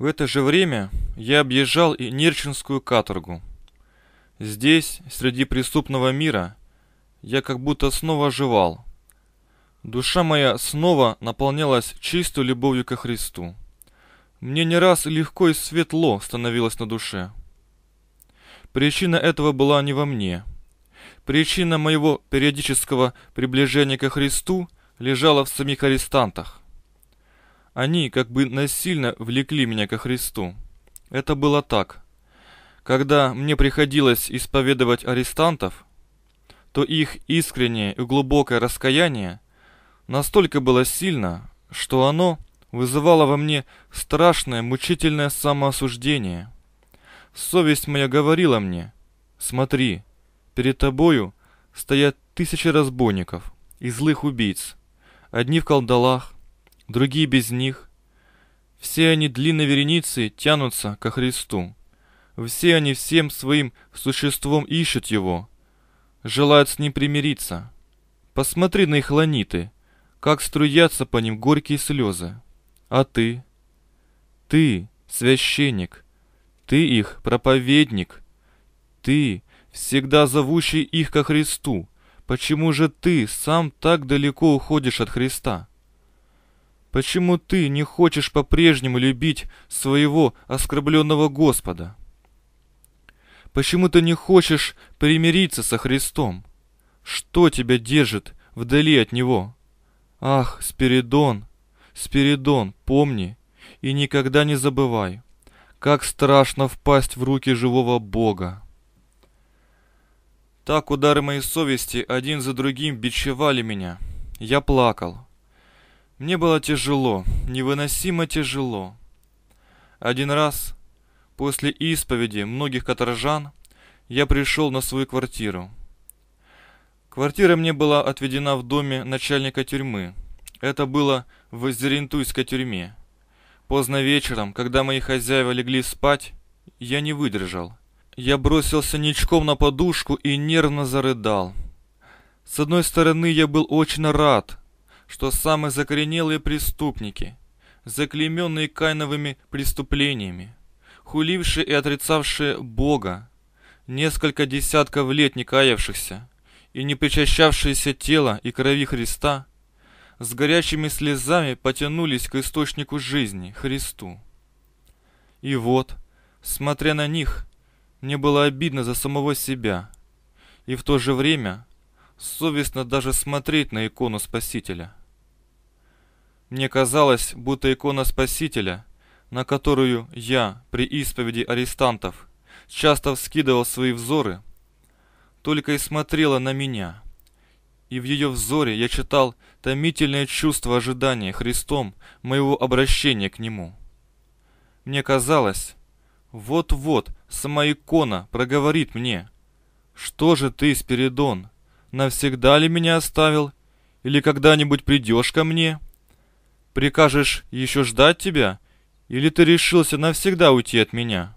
В это же время я объезжал и Нерчинскую каторгу. Здесь, среди преступного мира, я как будто снова оживал. Душа моя снова наполнялась чистой любовью ко Христу. Мне не раз легко и светло становилось на душе. Причина этого была не во мне. Причина моего периодического приближения ко Христу лежала в самих арестантах. Они как бы насильно влекли меня ко Христу. Это было так. Когда мне приходилось исповедовать арестантов, то их искреннее и глубокое раскаяние настолько было сильно, что оно вызывало во мне страшное мучительное самоосуждение. Совесть моя говорила мне, «Смотри, перед тобою стоят тысячи разбойников и злых убийц, одни в колдалах, другие без них. Все они длинной вереницей тянутся ко Христу. Все они всем своим существом ищут Его, желают с Ним примириться. Посмотри на их ланиты, как струятся по ним горькие слезы. А ты? Ты, священник, ты их проповедник, ты, всегда зовущий их ко Христу, почему же ты сам так далеко уходишь от Христа?» Почему ты не хочешь по-прежнему любить своего оскорбленного Господа? Почему ты не хочешь примириться со Христом? Что тебя держит вдали от Него? Ах, Спиридон, Спиридон, помни и никогда не забывай, как страшно впасть в руки живого Бога. Так удары моей совести один за другим бичевали меня. Я плакал. Мне было тяжело, невыносимо тяжело. Один раз, после исповеди многих каторжан, я пришел на свою квартиру. Квартира мне была отведена в доме начальника тюрьмы. Это было в Зерентуйской тюрьме. Поздно вечером, когда мои хозяева легли спать, я не выдержал. Я бросился ничком на подушку и нервно зарыдал. С одной стороны, я был очень рад, что самые закоренелые преступники, заклейменные кайновыми преступлениями, хулившие и отрицавшие Бога, несколько десятков лет не каявшихся и не причащавшиеся тела и крови Христа, с горячими слезами потянулись к источнику жизни, Христу. И вот, смотря на них, мне было обидно за самого себя, и в то же время совестно даже смотреть на икону Спасителя – мне казалось, будто икона Спасителя, на которую я при исповеди арестантов часто вскидывал свои взоры, только и смотрела на меня. И в ее взоре я читал томительное чувство ожидания Христом моего обращения к Нему. Мне казалось, вот-вот сама икона проговорит мне, «Что же ты, Спиридон, навсегда ли меня оставил? Или когда-нибудь придешь ко мне?» Прикажешь еще ждать тебя? Или ты решился навсегда уйти от меня?»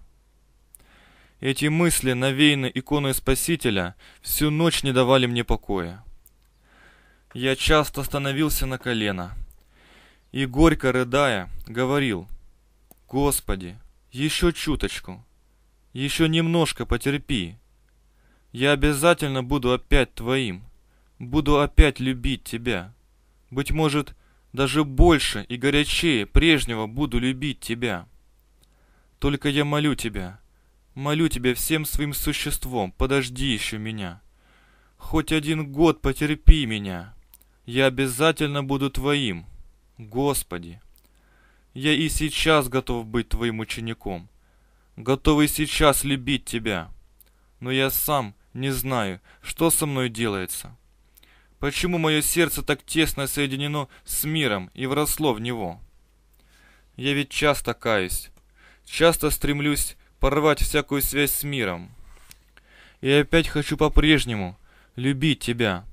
Эти мысли, навеяны иконой Спасителя, всю ночь не давали мне покоя. Я часто становился на колено и, горько рыдая, говорил, «Господи, еще чуточку, еще немножко потерпи. Я обязательно буду опять твоим, буду опять любить тебя. Быть может, даже больше и горячее прежнего буду любить тебя. Только я молю тебя, молю тебя всем своим существом, подожди еще меня. Хоть один год потерпи меня, я обязательно буду твоим, Господи. Я и сейчас готов быть твоим учеником, готов и сейчас любить тебя, но я сам не знаю, что со мной делается. Почему мое сердце так тесно соединено с миром и вросло в него? Я ведь часто каюсь, часто стремлюсь порвать всякую связь с миром. И опять хочу по-прежнему любить тебя.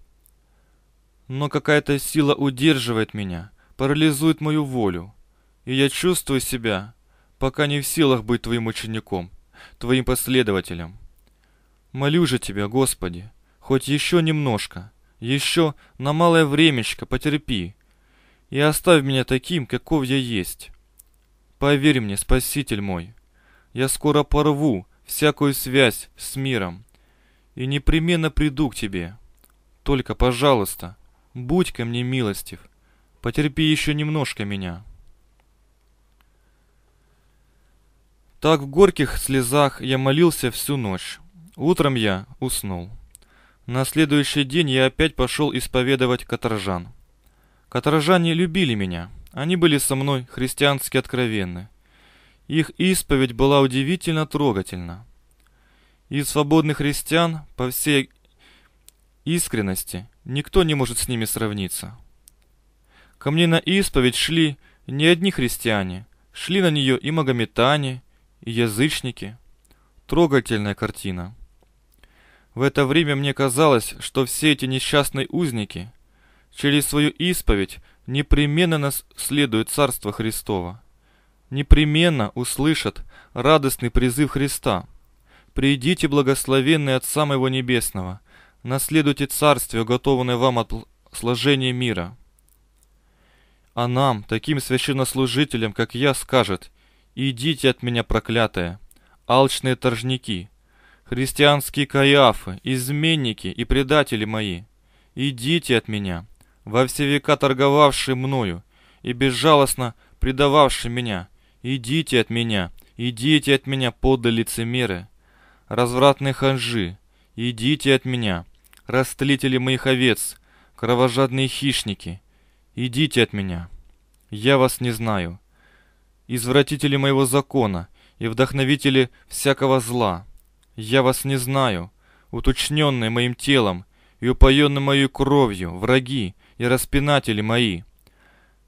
Но какая-то сила удерживает меня, парализует мою волю. И я чувствую себя, пока не в силах быть твоим учеником, твоим последователем. Молю же тебя, Господи, хоть еще немножко — еще на малое времечко потерпи и оставь меня таким, каков я есть. Поверь мне, Спаситель мой, я скоро порву всякую связь с миром и непременно приду к тебе. Только, пожалуйста, будь ко мне милостив, потерпи еще немножко меня». Так в горьких слезах я молился всю ночь. Утром я уснул. На следующий день я опять пошел исповедовать каторжан. Каторжане любили меня. Они были со мной христиански откровенны. Их исповедь была удивительно трогательна. Из свободных христиан, по всей искренности, никто не может с ними сравниться. Ко мне на исповедь шли не одни христиане, шли на нее и магометане, и язычники. Трогательная картина. В это время мне казалось, что все эти несчастные узники через свою исповедь непременно наследуют Царство Христово. Непременно услышат радостный призыв Христа. «Придите, благословенные от самого Небесного, наследуйте Царствие, готованное вам от сложения мира». А нам, таким священнослужителям, как я, скажет «Идите от меня, проклятые, алчные торжники, христианские каяфы, изменники и предатели мои, идите от меня, во все века торговавшие мною и безжалостно предававшие меня, идите от меня, идите от меня, подле лицемеры, развратные ханжи, идите от меня, растлители моих овец, кровожадные хищники, идите от меня, я вас не знаю, извратители моего закона и вдохновители всякого зла». Я вас не знаю. Уточненные моим телом и упоенные моей кровью враги и распинатели мои.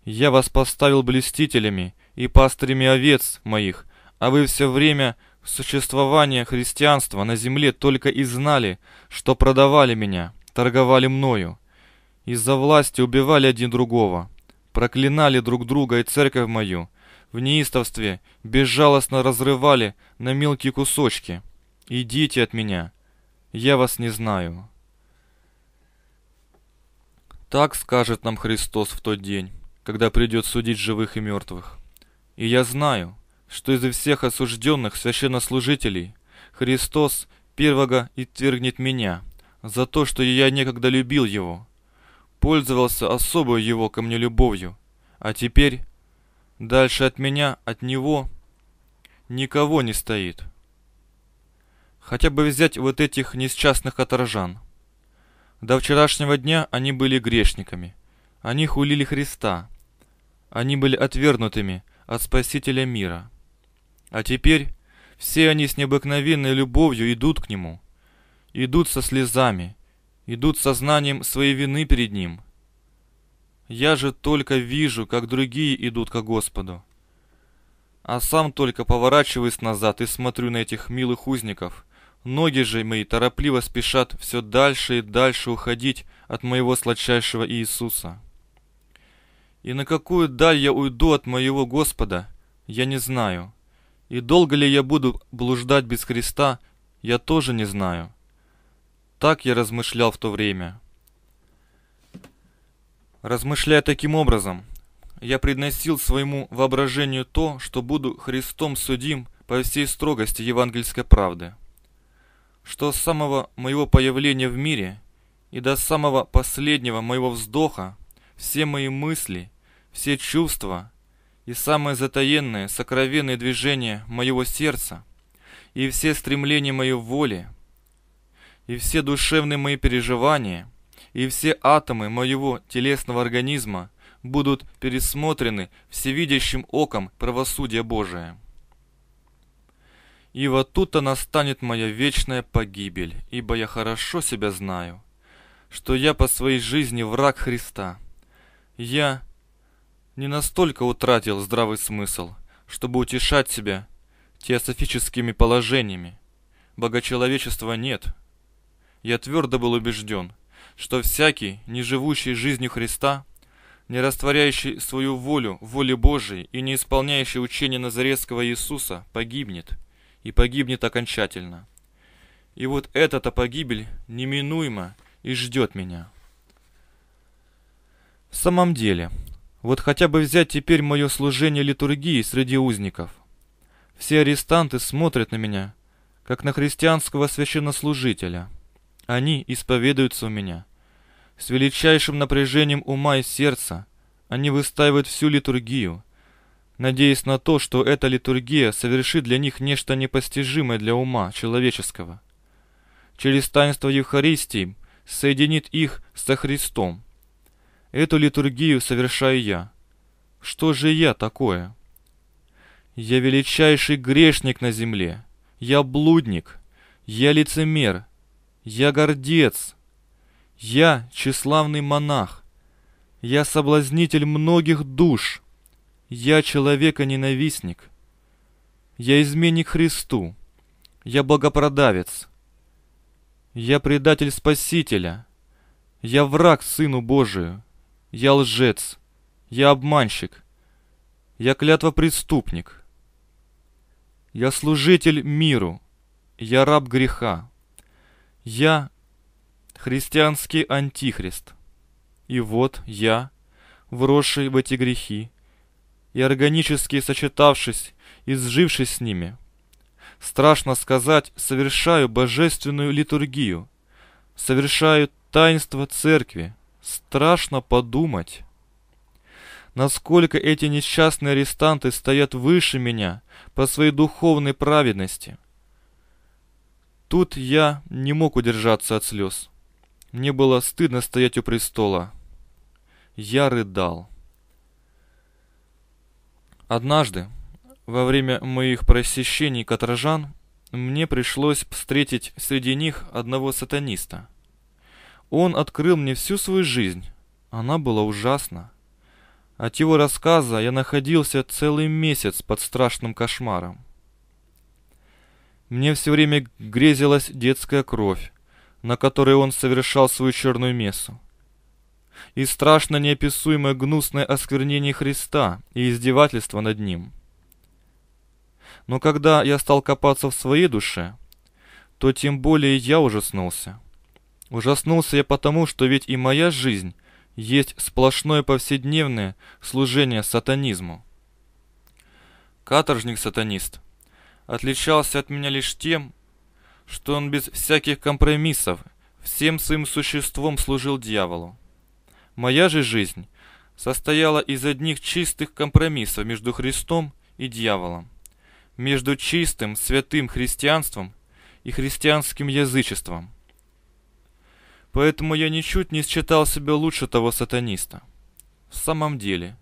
Я вас поставил блестителями и пастырями овец моих, а вы все время существования христианства на земле только и знали, что продавали меня, торговали мною. Из-за власти убивали один другого, проклинали друг друга и церковь мою, в неистовстве безжалостно разрывали на мелкие кусочки». Идите от меня. Я вас не знаю. Так скажет нам Христос в тот день, когда придет судить живых и мертвых. И я знаю, что из всех осужденных священнослужителей Христос первого и меня за то, что я некогда любил его, пользовался особую его ко мне любовью, а теперь дальше от меня, от него никого не стоит». Хотя бы взять вот этих несчастных оторжан. До вчерашнего дня они были грешниками. Они хулили Христа. Они были отвергнутыми от Спасителя мира. А теперь все они с необыкновенной любовью идут к Нему. Идут со слезами. Идут со знанием своей вины перед Ним. Я же только вижу, как другие идут к Господу. А сам только поворачиваюсь назад и смотрю на этих милых узников – Ноги же мои торопливо спешат все дальше и дальше уходить от моего сладчайшего Иисуса. И на какую даль я уйду от моего Господа, я не знаю. И долго ли я буду блуждать без Христа, я тоже не знаю. Так я размышлял в то время. Размышляя таким образом, я предносил своему воображению то, что буду Христом судим по всей строгости евангельской правды – что с самого моего появления в мире и до самого последнего моего вздоха все мои мысли, все чувства и самые затаенные, сокровенные движения моего сердца и все стремления моей воли и все душевные мои переживания и все атомы моего телесного организма будут пересмотрены всевидящим оком правосудия Божия. И вот тут она станет моя вечная погибель, ибо я хорошо себя знаю, что я по своей жизни враг Христа. Я не настолько утратил здравый смысл, чтобы утешать себя теософическими положениями. Богочеловечества нет. Я твердо был убежден, что всякий, не живущий жизнью Христа, не растворяющий свою волю в воле Божией и не исполняющий учение Назарецкого Иисуса, погибнет – и погибнет окончательно. И вот эта-то погибель неминуемо и ждет меня. В самом деле, вот хотя бы взять теперь мое служение литургии среди узников. Все арестанты смотрят на меня, как на христианского священнослужителя. Они исповедуются у меня. С величайшим напряжением ума и сердца они выстаивают всю литургию – надеясь на то, что эта литургия совершит для них нечто непостижимое для ума человеческого. Через таинство Евхаристии соединит их со Христом. Эту литургию совершаю я. Что же я такое? Я величайший грешник на земле. Я блудник. Я лицемер. Я гордец. Я тщеславный монах. Я соблазнитель многих душ. Я человека-ненавистник. Я изменник Христу. Я богопродавец. Я предатель Спасителя. Я враг Сыну Божию. Я лжец. Я обманщик. Я клятва преступник. Я служитель миру. Я раб греха. Я христианский антихрист. И вот я, вросший в эти грехи, и органически сочетавшись, изжившись с ними. Страшно сказать, совершаю божественную литургию, совершаю таинство церкви. Страшно подумать, насколько эти несчастные арестанты стоят выше меня по своей духовной праведности. Тут я не мог удержаться от слез. Мне было стыдно стоять у престола. Я рыдал. Однажды, во время моих просещений катражан мне пришлось встретить среди них одного сатаниста. Он открыл мне всю свою жизнь. Она была ужасна. От его рассказа я находился целый месяц под страшным кошмаром. Мне все время грезилась детская кровь, на которой он совершал свою черную мессу и страшно неописуемое гнусное осквернение Христа и издевательство над Ним. Но когда я стал копаться в своей душе, то тем более я ужаснулся. Ужаснулся я потому, что ведь и моя жизнь есть сплошное повседневное служение сатанизму. Каторжник-сатанист отличался от меня лишь тем, что он без всяких компромиссов всем своим существом служил дьяволу. Моя же жизнь состояла из одних чистых компромиссов между Христом и дьяволом, между чистым, святым христианством и христианским язычеством. Поэтому я ничуть не считал себя лучше того сатаниста. В самом деле,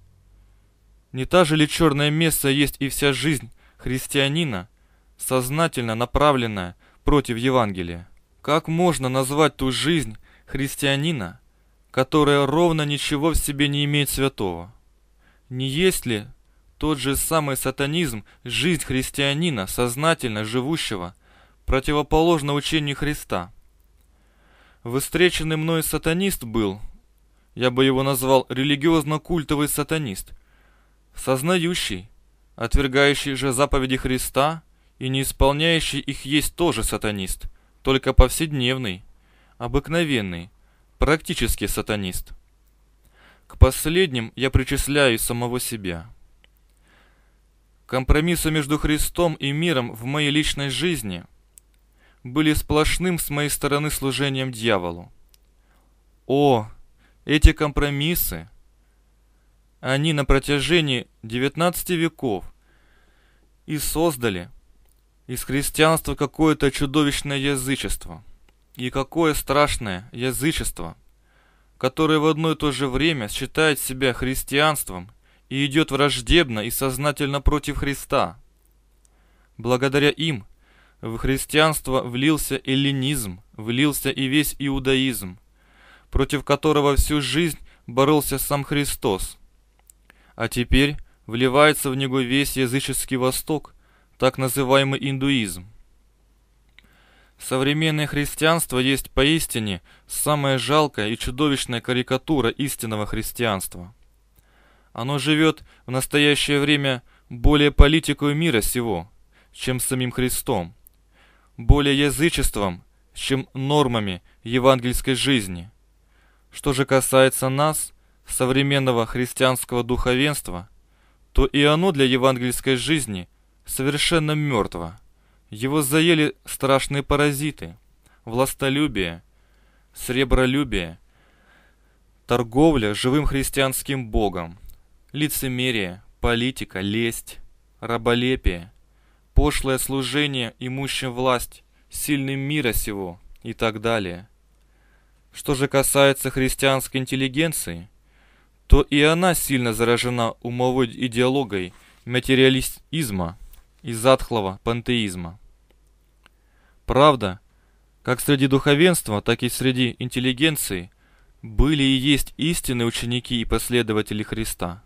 не та же ли черная месса есть и вся жизнь христианина, сознательно направленная против Евангелия? Как можно назвать ту жизнь христианина, которое ровно ничего в себе не имеет святого. Не есть ли тот же самый сатанизм жизнь христианина, сознательно живущего, противоположно учению Христа? Выстреченный мной сатанист был, я бы его назвал религиозно-культовый сатанист, сознающий, отвергающий же заповеди Христа и не исполняющий их есть тоже сатанист, только повседневный, обыкновенный – практически сатанист. К последним я причисляю самого себя. Компромиссы между Христом и миром в моей личной жизни были сплошным с моей стороны служением дьяволу. О, эти компромиссы! Они на протяжении 19 веков и создали из христианства какое-то чудовищное язычество – и какое страшное язычество, которое в одно и то же время считает себя христианством и идет враждебно и сознательно против Христа. Благодаря им в христианство влился эллинизм, влился и весь иудаизм, против которого всю жизнь боролся сам Христос. А теперь вливается в него весь языческий Восток, так называемый индуизм. Современное христианство есть поистине самая жалкая и чудовищная карикатура истинного христианства. Оно живет в настоящее время более политикой мира сего, чем самим Христом, более язычеством, чем нормами евангельской жизни. Что же касается нас, современного христианского духовенства, то и оно для евангельской жизни совершенно мертво. Его заели страшные паразиты, властолюбие, сребролюбие, торговля живым христианским богом, лицемерие, политика, лесть, раболепие, пошлое служение имущим власть, сильным мира сего и так далее. Что же касается христианской интеллигенции, то и она сильно заражена умовой идеологой материализма и затхлого пантеизма. Правда, как среди духовенства, так и среди интеллигенции, были и есть истинные ученики и последователи Христа.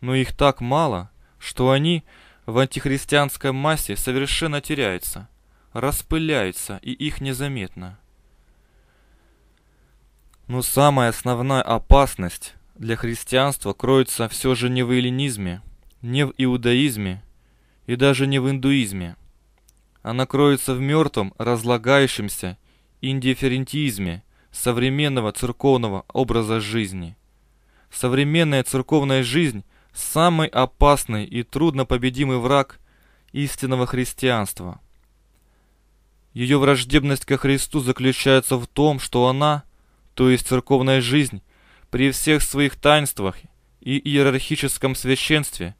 Но их так мало, что они в антихристианской массе совершенно теряются, распыляются, и их незаметно. Но самая основная опасность для христианства кроется все же не в эллинизме, не в иудаизме и даже не в индуизме – она кроется в мертвом, разлагающемся индифферентизме современного церковного образа жизни. Современная церковная жизнь – самый опасный и труднопобедимый враг истинного христианства. Ее враждебность ко Христу заключается в том, что она, то есть церковная жизнь, при всех своих таинствах и иерархическом священстве,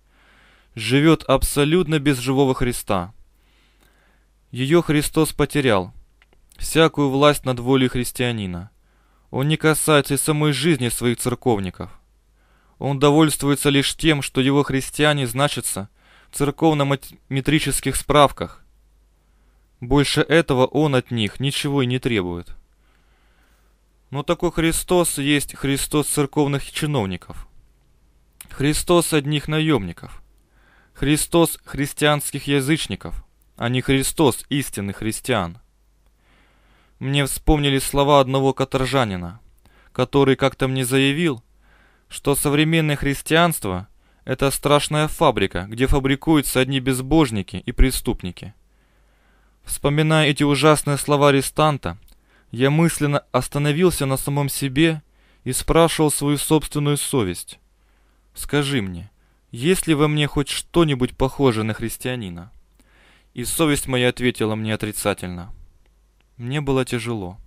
живет абсолютно без живого Христа – ее Христос потерял. Всякую власть над волей христианина. Он не касается и самой жизни своих церковников. Он довольствуется лишь тем, что его христиане значатся в церковно-метрических справках. Больше этого он от них ничего и не требует. Но такой Христос есть Христос церковных чиновников. Христос одних наемников. Христос христианских язычников – а не Христос истинный христиан. Мне вспомнились слова одного каторжанина, который как-то мне заявил, что современное христианство – это страшная фабрика, где фабрикуются одни безбожники и преступники. Вспоминая эти ужасные слова арестанта, я мысленно остановился на самом себе и спрашивал свою собственную совесть. «Скажи мне, есть ли во мне хоть что-нибудь похожее на христианина?» и совесть моя ответила мне отрицательно. Мне было тяжело.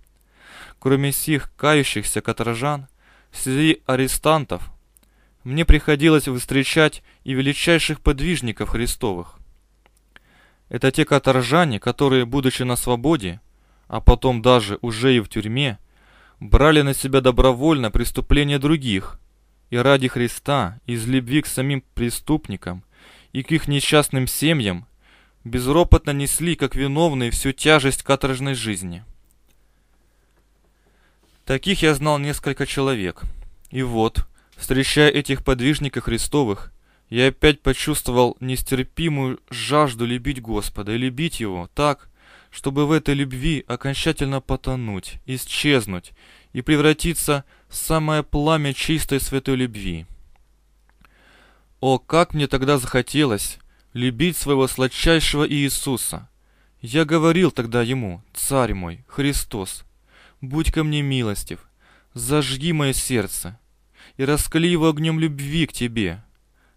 Кроме сих кающихся каторжан, среди арестантов, мне приходилось встречать и величайших подвижников Христовых. Это те каторжане, которые, будучи на свободе, а потом даже уже и в тюрьме, брали на себя добровольно преступления других, и ради Христа, из любви к самим преступникам и к их несчастным семьям, безропотно несли, как виновные, всю тяжесть каторжной жизни. Таких я знал несколько человек. И вот, встречая этих подвижников Христовых, я опять почувствовал нестерпимую жажду любить Господа и любить Его так, чтобы в этой любви окончательно потонуть, исчезнуть и превратиться в самое пламя чистой святой любви. О, как мне тогда захотелось, любить своего сладчайшего Иисуса. Я говорил тогда ему, царь мой, Христос, будь ко мне милостив, зажги мое сердце и раскали его огнем любви к тебе.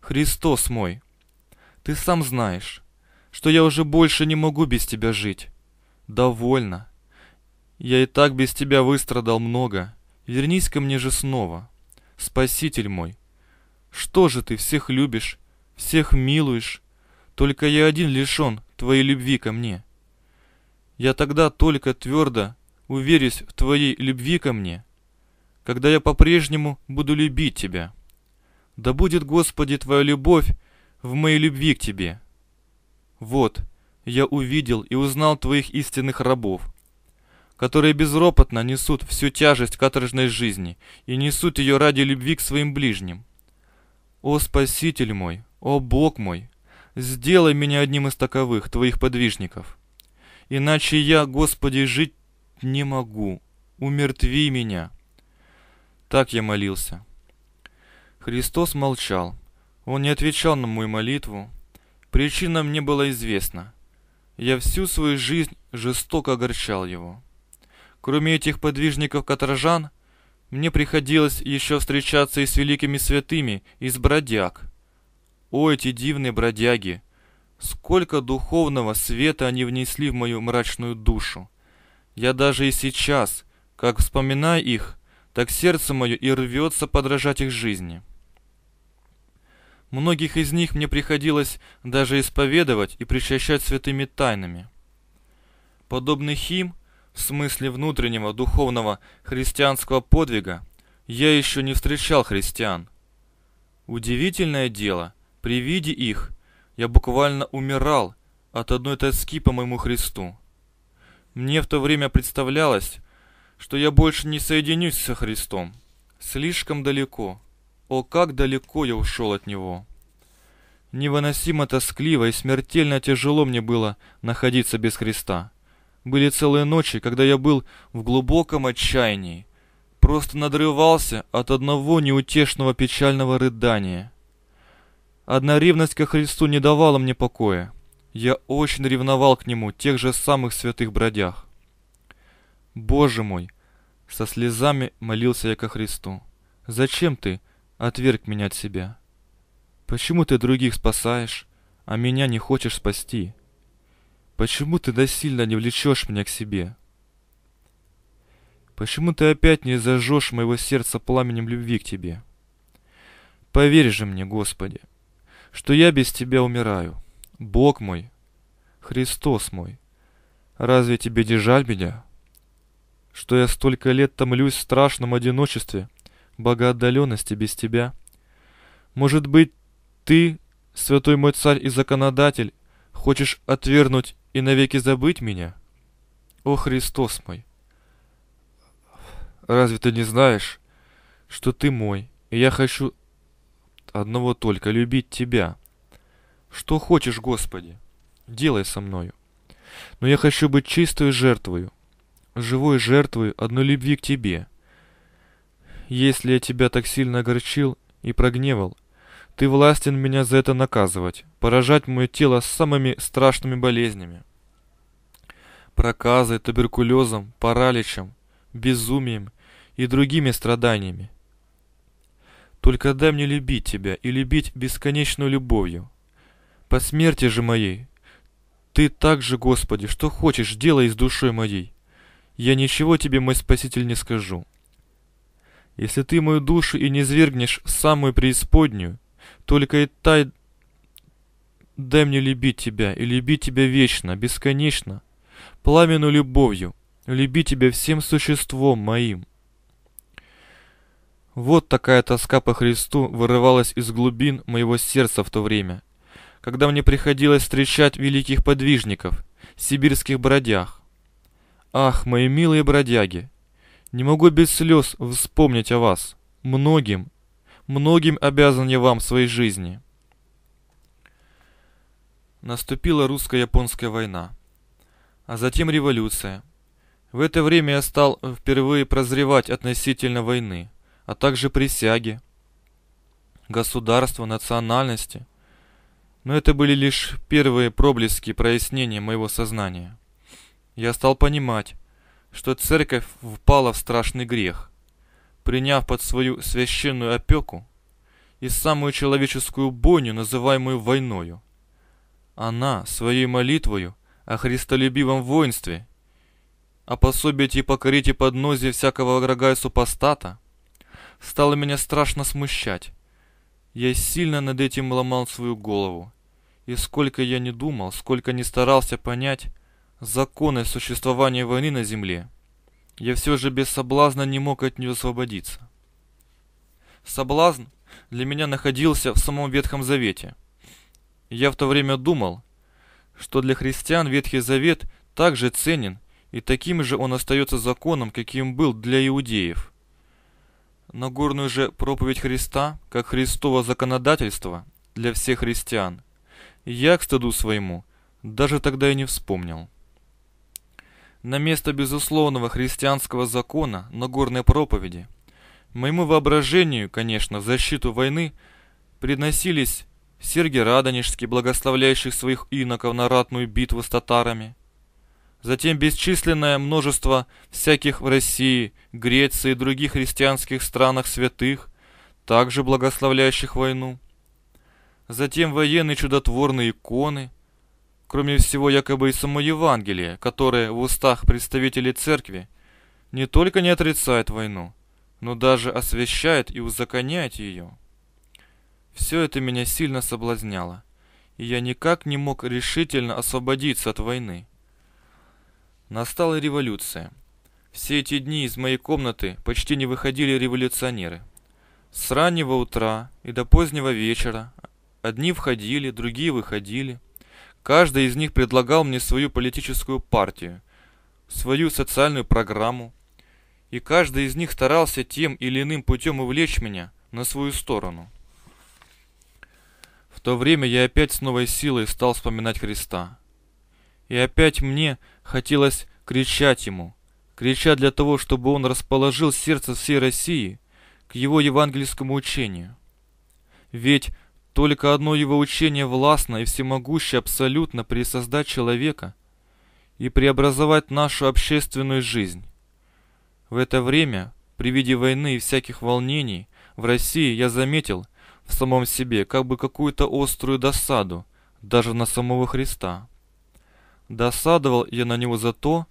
Христос мой, ты сам знаешь, что я уже больше не могу без тебя жить. Довольно. Я и так без тебя выстрадал много. Вернись ко мне же снова, Спаситель мой. Что же ты всех любишь, всех милуешь, только я один лишен твоей любви ко мне. Я тогда только твердо уверюсь в твоей любви ко мне, когда я по-прежнему буду любить тебя. Да будет, Господи, твоя любовь в моей любви к тебе. Вот, я увидел и узнал твоих истинных рабов, которые безропотно несут всю тяжесть каторжной жизни и несут ее ради любви к своим ближним. О, Спаситель мой, о, Бог мой, сделай меня одним из таковых, твоих подвижников. Иначе я, Господи, жить не могу. Умертви меня. Так я молился. Христос молчал. Он не отвечал на мою молитву. Причина мне была известна. Я всю свою жизнь жестоко огорчал его. Кроме этих подвижников-каторжан, мне приходилось еще встречаться и с великими святыми, и с бродяг – о, эти дивные бродяги! Сколько духовного света они внесли в мою мрачную душу! Я даже и сейчас, как вспоминаю их, так сердце мое и рвется подражать их жизни. Многих из них мне приходилось даже исповедовать и причащать святыми тайнами. Подобный хим, в смысле внутреннего духовного христианского подвига, я еще не встречал христиан. Удивительное дело, при виде их я буквально умирал от одной тоски по моему Христу. Мне в то время представлялось, что я больше не соединюсь со Христом. Слишком далеко. О, как далеко я ушел от Него. Невыносимо тоскливо и смертельно тяжело мне было находиться без Христа. Были целые ночи, когда я был в глубоком отчаянии, просто надрывался от одного неутешного печального рыдания. Одна ревность ко Христу не давала мне покоя. Я очень ревновал к Нему тех же самых святых бродях. «Боже мой!» — со слезами молился я ко Христу. «Зачем Ты отверг меня от себя? Почему Ты других спасаешь, а меня не хочешь спасти? Почему Ты досильно не влечешь меня к себе? Почему Ты опять не зажжешь моего сердца пламенем любви к Тебе? Поверь же мне, Господи!» что я без тебя умираю. Бог мой, Христос мой, разве тебе не жаль меня? Что я столько лет томлюсь в страшном одиночестве, богоотдаленности без тебя? Может быть, ты, святой мой царь и законодатель, хочешь отвернуть и навеки забыть меня? О, Христос мой! Разве ты не знаешь, что ты мой, и я хочу одного только любить Тебя. Что хочешь, Господи, делай со мною. Но я хочу быть чистой жертвою, живой жертвой одной любви к Тебе. Если я Тебя так сильно огорчил и прогневал, Ты властен меня за это наказывать, поражать мое тело самыми страшными болезнями. Проказой, туберкулезом, параличем, безумием и другими страданиями. Только дай мне любить тебя и любить бесконечную любовью. По смерти же моей. Ты так же, Господи, что хочешь, делай с душой моей. Я ничего тебе, мой Спаситель, не скажу. Если ты мою душу и не свергнешь в самую преисподнюю, только и тай... Дай мне любить тебя и любить тебя вечно, бесконечно, пламенную любовью, люби тебя всем существом моим. Вот такая тоска по Христу вырывалась из глубин моего сердца в то время, когда мне приходилось встречать великих подвижников, сибирских бродяг. Ах, мои милые бродяги, не могу без слез вспомнить о вас. Многим, многим обязан я вам своей жизни. Наступила русско-японская война, а затем революция. В это время я стал впервые прозревать относительно войны – а также присяги, государства, национальности. Но это были лишь первые проблески прояснения моего сознания. Я стал понимать, что церковь впала в страшный грех, приняв под свою священную опеку и самую человеческую бойню, называемую войною. Она своей молитвою о христолюбивом воинстве опособить и покорить типа и поднозие всякого врага и супостата – стало меня страшно смущать. Я сильно над этим ломал свою голову. И сколько я не думал, сколько не старался понять законы существования войны на Земле, я все же без соблазна не мог от нее освободиться. Соблазн для меня находился в самом Ветхом Завете. Я в то время думал, что для христиан Ветхий Завет также ценен, и таким же он остается законом, каким был для иудеев – Нагорную же проповедь Христа, как Христово законодательство для всех христиан, я, к стыду своему, даже тогда и не вспомнил. На место безусловного христианского закона Нагорной проповеди, моему воображению, конечно, в защиту войны, предносились Сергий Радонежский, благословляющий своих иноков на ратную битву с татарами – затем бесчисленное множество всяких в России, Греции и других христианских странах святых, также благословляющих войну. Затем военные чудотворные иконы, кроме всего якобы и само Евангелие, которое в устах представителей церкви не только не отрицает войну, но даже освещает и узаконяет ее. Все это меня сильно соблазняло, и я никак не мог решительно освободиться от войны. Настала революция. Все эти дни из моей комнаты почти не выходили революционеры. С раннего утра и до позднего вечера одни входили, другие выходили. Каждый из них предлагал мне свою политическую партию, свою социальную программу, и каждый из них старался тем или иным путем увлечь меня на свою сторону. В то время я опять с новой силой стал вспоминать Христа – и опять мне хотелось кричать ему, кричать для того, чтобы он расположил сердце всей России к его евангельскому учению. Ведь только одно его учение властно и всемогуще абсолютно присоздать человека и преобразовать нашу общественную жизнь. В это время, при виде войны и всяких волнений, в России я заметил в самом себе как бы какую-то острую досаду даже на самого Христа. Досадовал я на него за то,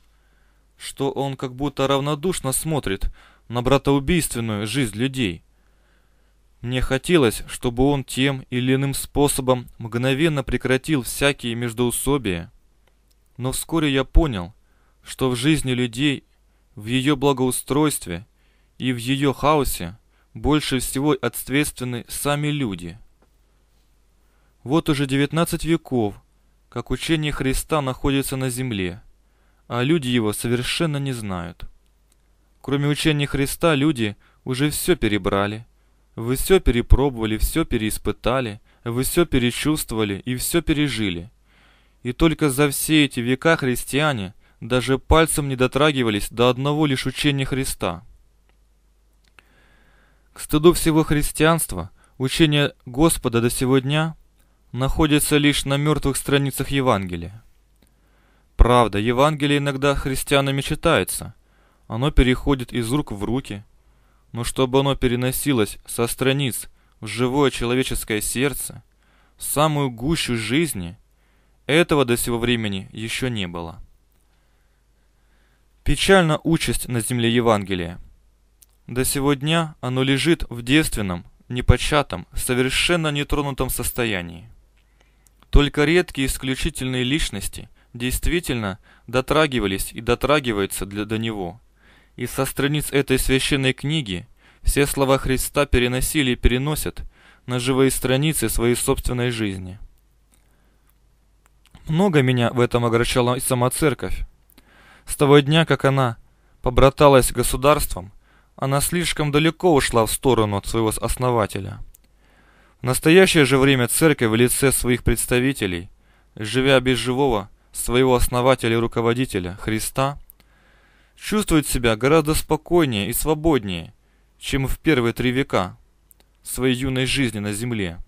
что он как будто равнодушно смотрит на братоубийственную жизнь людей. Мне хотелось, чтобы он тем или иным способом мгновенно прекратил всякие междоусобия. Но вскоре я понял, что в жизни людей, в ее благоустройстве и в ее хаосе больше всего ответственны сами люди. Вот уже 19 веков как учение Христа находится на земле, а люди его совершенно не знают. Кроме учения Христа люди уже все перебрали. Вы все перепробовали, все переиспытали, вы все перечувствовали и все пережили. И только за все эти века христиане даже пальцем не дотрагивались до одного лишь учения Христа. К стыду всего христианства, учение Господа до сегодня – находится лишь на мертвых страницах Евангелия. Правда, Евангелие иногда христианами читается, оно переходит из рук в руки, но чтобы оно переносилось со страниц в живое человеческое сердце, в самую гущу жизни, этого до сего времени еще не было. Печальна участь на земле Евангелия. До сего дня оно лежит в девственном, непочатом, совершенно нетронутом состоянии. Только редкие исключительные личности действительно дотрагивались и дотрагиваются для, до него. И со страниц этой священной книги все слова Христа переносили и переносят на живые страницы своей собственной жизни. Много меня в этом огорчала и сама церковь. С того дня, как она побраталась государством, она слишком далеко ушла в сторону от своего основателя – в настоящее же время церковь в лице своих представителей, живя без живого, своего основателя и руководителя, Христа, чувствует себя гораздо спокойнее и свободнее, чем в первые три века своей юной жизни на земле.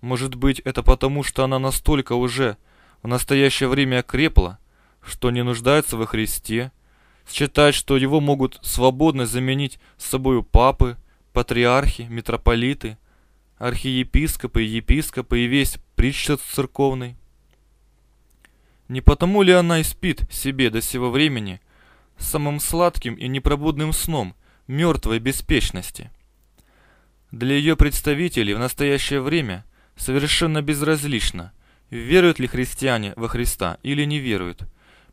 Может быть, это потому, что она настолько уже в настоящее время окрепла, что не нуждается во Христе, считает, что его могут свободно заменить с собою папы, патриархи, митрополиты – архиепископы, епископы и весь притчет церковный. Не потому ли она и спит себе до сего времени самым сладким и непробудным сном мертвой беспечности? Для ее представителей в настоящее время совершенно безразлично, веруют ли христиане во Христа или не веруют,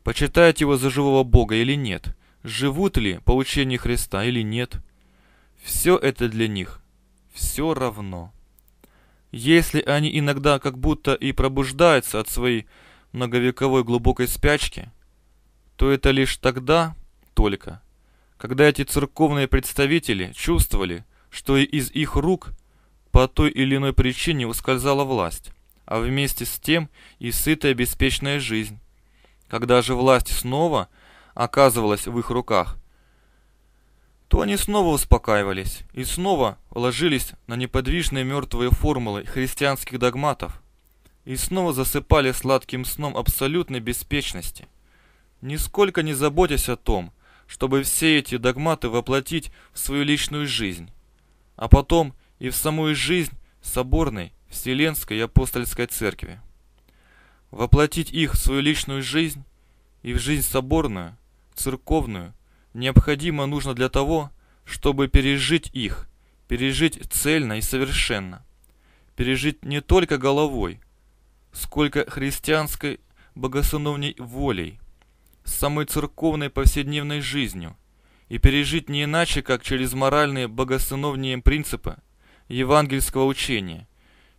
почитают его за живого Бога или нет, живут ли по учению Христа или нет. Все это для них все равно. Если они иногда как будто и пробуждаются от своей многовековой глубокой спячки, то это лишь тогда только, когда эти церковные представители чувствовали, что и из их рук по той или иной причине ускользала власть, а вместе с тем и сытая беспечная жизнь. Когда же власть снова оказывалась в их руках, то они снова успокаивались и снова ложились на неподвижные мертвые формулы христианских догматов и снова засыпали сладким сном абсолютной беспечности, нисколько не заботясь о том, чтобы все эти догматы воплотить в свою личную жизнь, а потом и в самую жизнь соборной Вселенской Апостольской Церкви. Воплотить их в свою личную жизнь и в жизнь соборную, церковную – необходимо нужно для того, чтобы пережить их, пережить цельно и совершенно. Пережить не только головой, сколько христианской богословной волей, самой церковной повседневной жизнью, и пережить не иначе, как через моральные богословные принципы евангельского учения,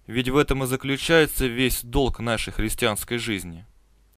ведь в этом и заключается весь долг нашей христианской жизни.